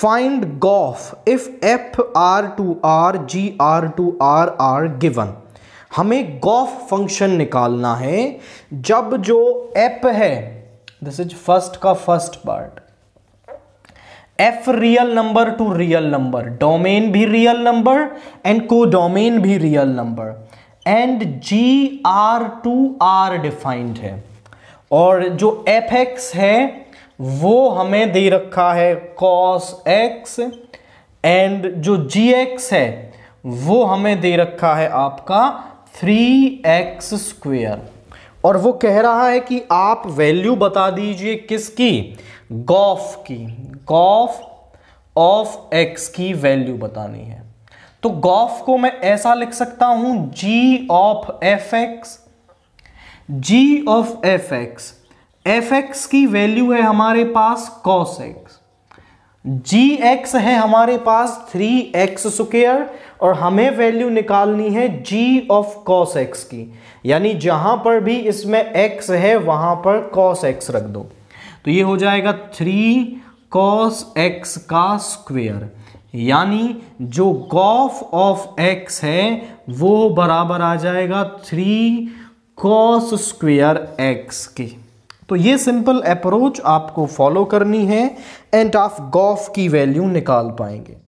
find gof if F R to R G R to R R given हमें gof function निकालना है जब जो एप है दिस इज फर्स्ट का first part F real number to real number domain भी real number and codomain भी real number and G R to R defined है और जो एफ एक्स है वो हमें दे रखा है कॉस एक्स एंड जो जी एक्स है वो हमें दे रखा है आपका थ्री एक्स स्क्वेयर और वो कह रहा है कि आप वैल्यू बता दीजिए किसकी गॉफ की गॉफ ऑफ एक्स की वैल्यू बतानी है तो गॉफ को मैं ऐसा लिख सकता हूं G of F X G of F X F X की वैल्यू है हमारे पास कॉस एक्स जी एक्स है हमारे पास थ्री एक्स स्क्र और हमें वैल्यू निकालनी है जी ऑफ कॉस एक्स की यानी जहां पर भी इसमें एक्स है वहां पर कॉस एक्स रख दो तो ये हो जाएगा थ्री कॉस एक्स का स्क्वेयर यानी जो गॉफ ऑफ एक्स है वो बराबर आ जाएगा थ्री कॉस स्क्वेयर एक्स की तो ये सिंपल अप्रोच आपको फॉलो करनी है एंड आप गॉफ की वैल्यू निकाल पाएंगे